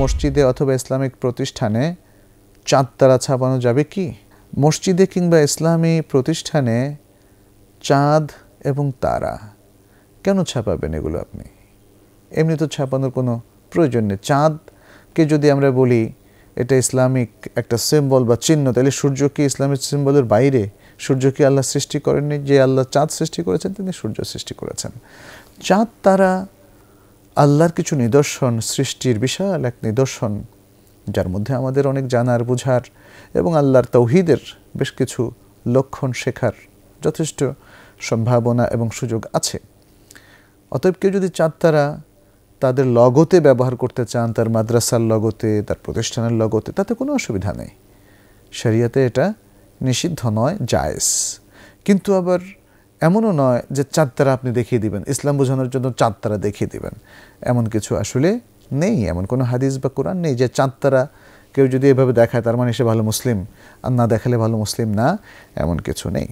মসজিদে অথবা ইসলামিক প্রতিষ্ঠানে চাঁদ তারা ছাপানো যাবে কি মসজিদে কিংবা ইসলামী প্রতিষ্ঠানে চাঁদ এবং তারা কেন ছাপাবেন এগুলো আপনি এমনি তো ছাপানোর কোনো প্রয়োজন নেই চাঁদকে যদি আমরা বলি এটা ইসলামিক একটা সিম্বল বা চিহ্ন তাহলে সূর্য কি ইসলামিক সিম্বলের বাইরে সূর্য কি আল্লাহ সৃষ্টি করেননি যে আল্লাহ চাঁদ সৃষ্টি করেছেন তিনি সূর্য সৃষ্টি করেছেন চাঁদ তারা আল্লাহর কিছু নিদর্শন সৃষ্টির বিশাল এক নিদর্শন যার মধ্যে আমাদের অনেক জানার বোঝার এবং আল্লাহর তৌহিদের বেশ কিছু লক্ষণ শেখার যথেষ্ট সম্ভাবনা এবং সুযোগ আছে অতএব কেউ যদি চাঁদ তারা তাদের লগতে ব্যবহার করতে চান তার মাদ্রাসার লগতে তার প্রতিষ্ঠানের লগতে তাতে কোনো অসুবিধা নেই শরিয়াতে এটা নিষিদ্ধ নয় জায়েজ কিন্তু আবার এমনও নয় যে চাঁদ তারা আপনি দেখিয়ে দিবেন ইসলাম বোঝানোর জন্য চাঁদ তারা দেখিয়ে দিবেন এমন কিছু আসলে নেই এমন কোনো হাদিস বা কোরআন নেই যে চাঁদ তারা কেউ যদি এভাবে দেখায় তার মানে সে ভালো মুসলিম আর না দেখালে ভালো মুসলিম না এমন কিছু নেই